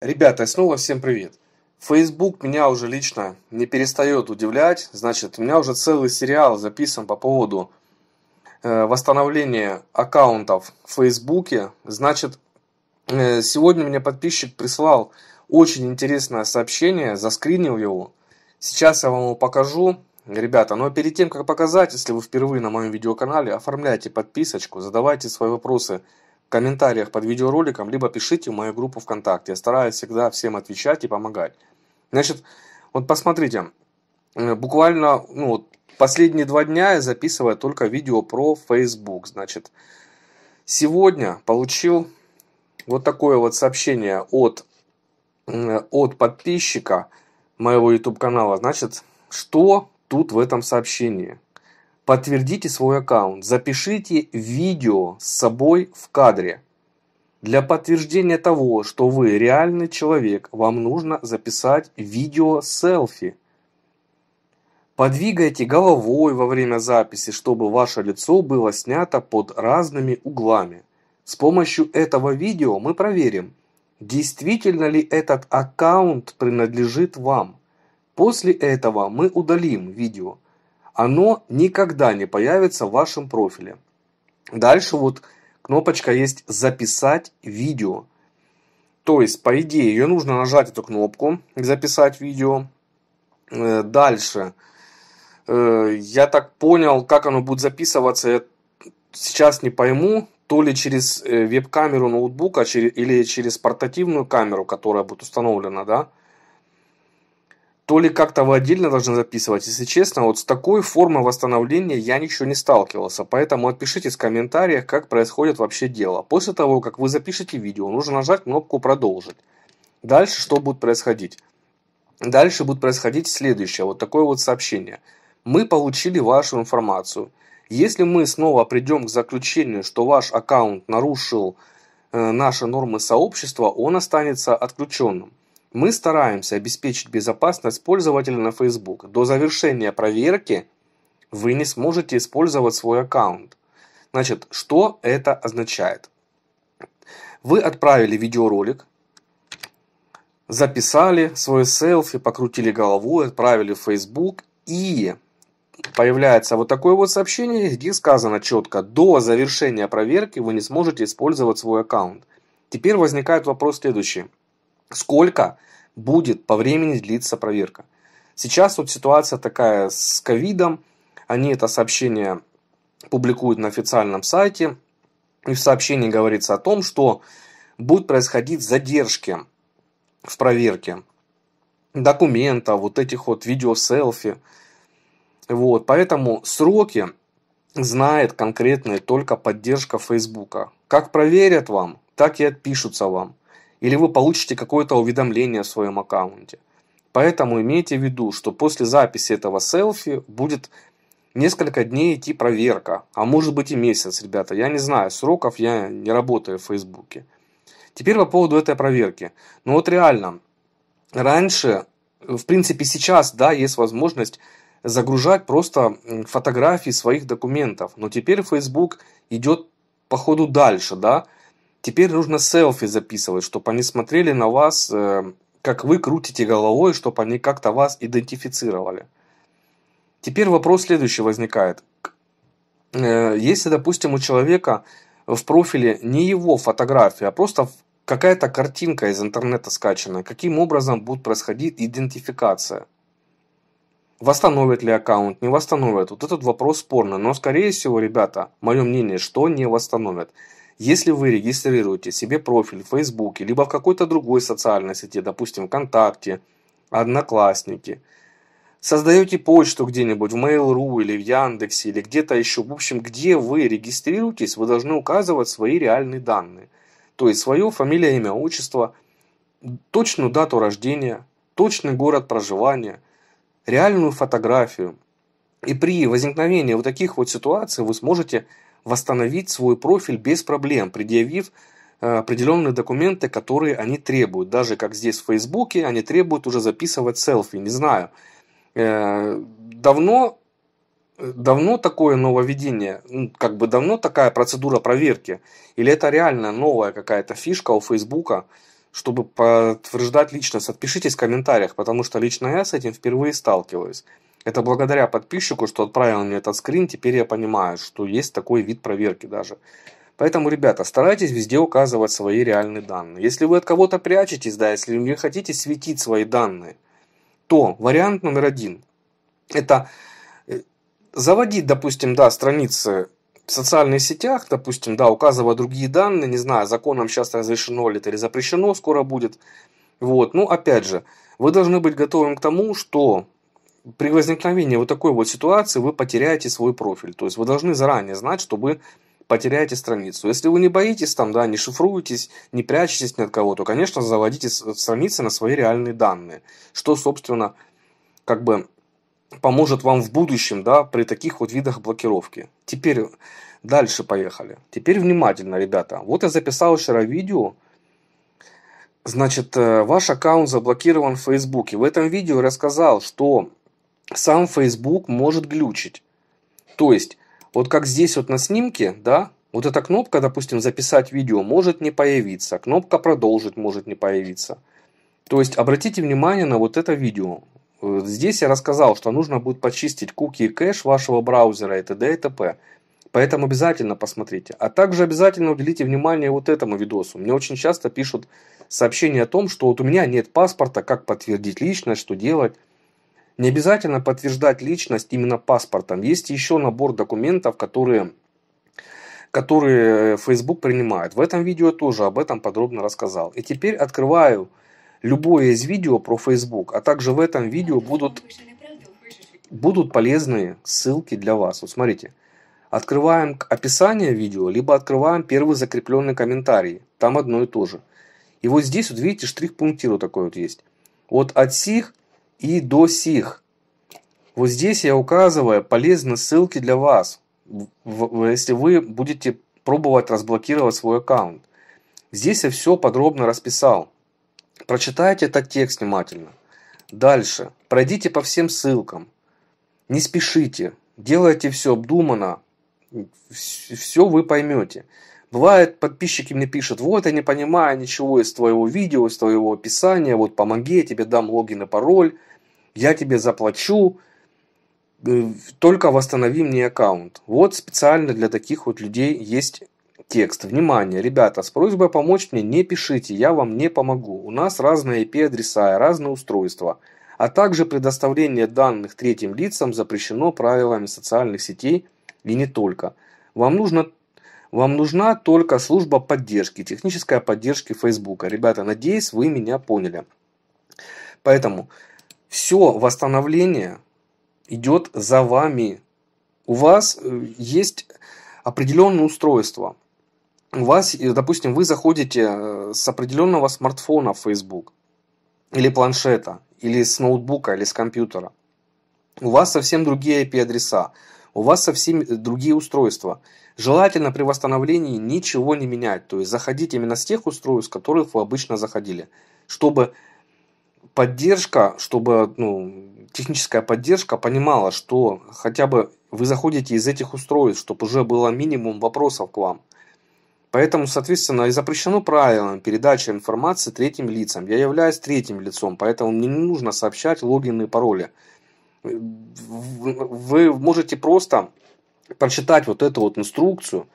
Ребята, снова всем привет. Facebook меня уже лично не перестает удивлять. Значит, у меня уже целый сериал записан по поводу э, восстановления аккаунтов в Facebook. Значит, э, сегодня мне подписчик прислал очень интересное сообщение, заскринил его. Сейчас я вам его покажу. Ребята, но перед тем, как показать, если вы впервые на моем видеоканале, оформляйте подписочку, задавайте свои вопросы комментариях под видеороликом, либо пишите в мою группу ВКонтакте. Я стараюсь всегда всем отвечать и помогать. Значит, вот посмотрите, э, буквально ну, вот последние два дня я записываю только видео про Facebook. Значит, сегодня получил вот такое вот сообщение от, э, от подписчика моего YouTube канала. Значит, что тут в этом сообщении? Подтвердите свой аккаунт. Запишите видео с собой в кадре. Для подтверждения того, что вы реальный человек, вам нужно записать видео селфи. Подвигайте головой во время записи, чтобы ваше лицо было снято под разными углами. С помощью этого видео мы проверим, действительно ли этот аккаунт принадлежит вам. После этого мы удалим видео оно никогда не появится в вашем профиле. Дальше вот кнопочка есть «Записать видео». То есть, по идее, ее нужно нажать эту кнопку «Записать видео». Э, дальше. Э, я так понял, как оно будет записываться, я сейчас не пойму. То ли через э, веб-камеру ноутбука или через портативную камеру, которая будет установлена, да то ли как-то вы отдельно должны записывать. Если честно, вот с такой формой восстановления я ничего не сталкивался, поэтому отпишите в комментариях, как происходит вообще дело. После того, как вы запишете видео, нужно нажать кнопку «Продолжить». Дальше что будет происходить? Дальше будет происходить следующее, вот такое вот сообщение. Мы получили вашу информацию. Если мы снова придем к заключению, что ваш аккаунт нарушил э, наши нормы сообщества, он останется отключенным. Мы стараемся обеспечить безопасность пользователя на Facebook. До завершения проверки вы не сможете использовать свой аккаунт. Значит, что это означает? Вы отправили видеоролик, записали свой селфи, покрутили голову, отправили в Facebook и появляется вот такое вот сообщение, где сказано четко, до завершения проверки вы не сможете использовать свой аккаунт. Теперь возникает вопрос следующий сколько будет по времени длиться проверка. Сейчас вот ситуация такая с ковидом, они это сообщение публикуют на официальном сайте, и в сообщении говорится о том, что будут происходить задержки в проверке документа, вот этих вот видео-селфи. Вот, поэтому сроки знает конкретные только поддержка Фейсбука. Как проверят вам, так и отпишутся вам или вы получите какое-то уведомление в своем аккаунте. Поэтому имейте в виду, что после записи этого селфи будет несколько дней идти проверка, а может быть и месяц, ребята. Я не знаю сроков, я не работаю в Фейсбуке. Теперь по поводу этой проверки. Ну вот реально, раньше, в принципе сейчас, да, есть возможность загружать просто фотографии своих документов. Но теперь Facebook идет по ходу дальше, да, Теперь нужно селфи записывать, чтобы они смотрели на вас, э, как вы крутите головой, чтобы они как-то вас идентифицировали. Теперь вопрос следующий возникает. Э, если, допустим, у человека в профиле не его фотография, а просто какая-то картинка из интернета скачанная, каким образом будет происходить идентификация? Восстановят ли аккаунт, не восстановят? Вот этот вопрос спорный. Но, скорее всего, ребята, мое мнение, что не восстановят. Если вы регистрируете себе профиль в Фейсбуке, либо в какой-то другой социальной сети, допустим, ВКонтакте, Одноклассники, создаете почту где-нибудь в Mail.ru или в Яндексе, или где-то еще, в общем, где вы регистрируетесь, вы должны указывать свои реальные данные. То есть свое фамилия, имя, отчество, точную дату рождения, точный город проживания, реальную фотографию. И при возникновении вот таких вот ситуаций вы сможете восстановить свой профиль без проблем, предъявив э, определенные документы, которые они требуют. Даже как здесь в Фейсбуке, они требуют уже записывать селфи, не знаю. Э, давно, давно такое нововведение, ну, как бы давно такая процедура проверки? Или это реально новая какая-то фишка у Фейсбука, чтобы подтверждать личность? Отпишитесь в комментариях, потому что лично я с этим впервые сталкиваюсь. Это благодаря подписчику, что отправил мне этот скрин, теперь я понимаю, что есть такой вид проверки даже. Поэтому, ребята, старайтесь везде указывать свои реальные данные. Если вы от кого-то прячетесь, да, если не хотите светить свои данные, то вариант номер один – это э, заводить, допустим, да, страницы в социальных сетях, допустим, да, указывая другие данные, не знаю, законом сейчас разрешено ли это или запрещено, скоро будет. Вот, ну, опять же, вы должны быть готовым к тому, что при возникновении вот такой вот ситуации вы потеряете свой профиль. То есть вы должны заранее знать, что вы потеряете страницу. Если вы не боитесь там, да, не шифруетесь, не прячетесь ни от кого, то, конечно, заводите страницы на свои реальные данные, что, собственно, как бы поможет вам в будущем, да, при таких вот видах блокировки. Теперь дальше поехали. Теперь внимательно, ребята. Вот я записал вчера видео, Значит, э, ваш аккаунт заблокирован в Фейсбуке. В этом видео я рассказал, что сам Facebook может глючить. То есть, вот как здесь вот на снимке, да, вот эта кнопка, допустим, записать видео может не появиться, кнопка продолжить может не появиться. То есть, обратите внимание на вот это видео. Э, здесь я рассказал, что нужно будет почистить куки и кэш вашего браузера и т.д. и т.п. Поэтому обязательно посмотрите. А также обязательно уделите внимание вот этому видосу. Мне очень часто пишут сообщения о том, что вот у меня нет паспорта, как подтвердить личность, что делать. Не обязательно подтверждать личность именно паспортом. Есть еще набор документов, которые которые Facebook принимает. В этом видео тоже об этом подробно рассказал. И теперь открываю любое из видео про Facebook, а также в этом видео будут, будут полезные ссылки для вас. Вот смотрите, открываем описание видео, либо открываем первый закрепленный комментарий. Там одно и то же. И вот здесь, вот видите, штрих-пунктиру такой вот есть. Вот от сих и до сих. Вот здесь я указываю полезные ссылки для вас, если вы будете пробовать разблокировать свой аккаунт. Здесь я все подробно расписал. Прочитайте этот текст внимательно. Дальше. Пройдите по всем ссылкам. Не спешите. Делайте все обдуманно. Все вы поймете. Бывает, подписчики мне пишут, вот я не понимаю ничего из твоего видео, из твоего описания, вот помоги, я тебе дам логин и пароль, я тебе заплачу, э, только восстанови мне аккаунт. Вот специально для таких вот людей есть текст. Внимание, ребята, с просьбой помочь мне не пишите, я вам не помогу. У нас разные IP-адреса разные устройства. А также предоставление данных третьим лицам запрещено правилами социальных сетей и не только. Вам нужно вам нужна только служба поддержки, техническая поддержки Facebook. Ребята, надеюсь, вы меня поняли. Поэтому все восстановление идет за вами. У вас э, есть определенное устройство. У вас, э, допустим, вы заходите э, с определенного смартфона в Facebook или планшета, или с ноутбука, или с компьютера. У вас совсем другие IP-адреса, у вас совсем другие устройства. Желательно при восстановлении ничего не менять, то есть заходить именно с тех устройств, с которых вы обычно заходили, чтобы поддержка, чтобы ну, техническая поддержка понимала, что хотя бы вы заходите из этих устройств, чтобы уже было минимум вопросов к вам. Поэтому, соответственно, и запрещено правилам передача информации третьим лицам. Я являюсь третьим лицом, поэтому мне не нужно сообщать логины и пароли. Вы можете просто прочитать вот эту вот инструкцию.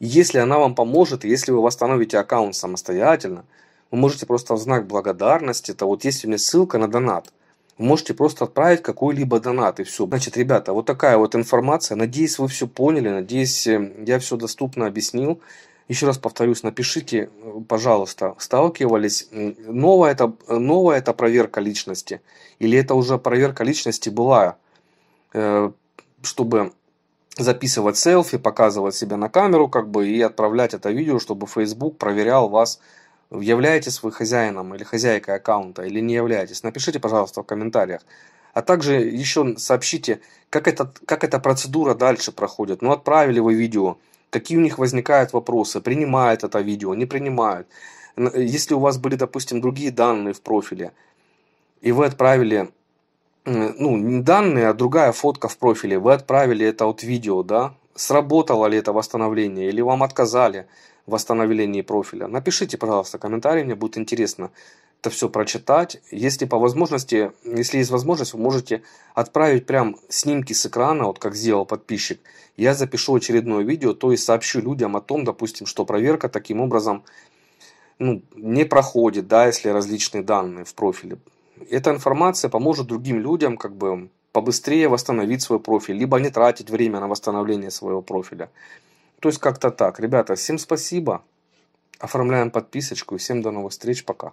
Если она вам поможет, если вы восстановите аккаунт самостоятельно, вы можете просто в знак благодарности, это вот есть у меня ссылка на донат, вы можете просто отправить какой-либо донат и все. Значит, ребята, вот такая вот информация. Надеюсь, вы все поняли, надеюсь, э, я все доступно объяснил. Еще раз повторюсь, напишите, э, пожалуйста, сталкивались, новая это, новая это проверка личности или это уже проверка личности была, э, чтобы записывать селфи, показывать себя на камеру, как бы, и отправлять это видео, чтобы Facebook проверял вас, являетесь вы хозяином или хозяйкой аккаунта, или не являетесь. Напишите, пожалуйста, в комментариях. А также еще сообщите, как, это, как эта процедура дальше проходит. Ну, отправили вы видео, какие у них возникают вопросы, принимают это видео, не принимают. Если у вас были, допустим, другие данные в профиле, и вы отправили Э, ну, не данные, а другая фотка в профиле. Вы отправили это от видео, да? Сработало ли это восстановление или вам отказали в восстановлении профиля? Напишите, пожалуйста, комментарий, мне будет интересно это все прочитать. Если по возможности, если есть возможность, вы можете отправить прям снимки с экрана, вот как сделал подписчик. Я запишу очередное видео, то есть сообщу людям о том, допустим, что проверка таким образом ну, не проходит, да, если различные данные в профиле эта информация поможет другим людям как бы побыстрее восстановить свой профиль, либо не тратить время на восстановление своего профиля. То есть как-то так. Ребята, всем спасибо. Оформляем подписочку всем до новых встреч. Пока.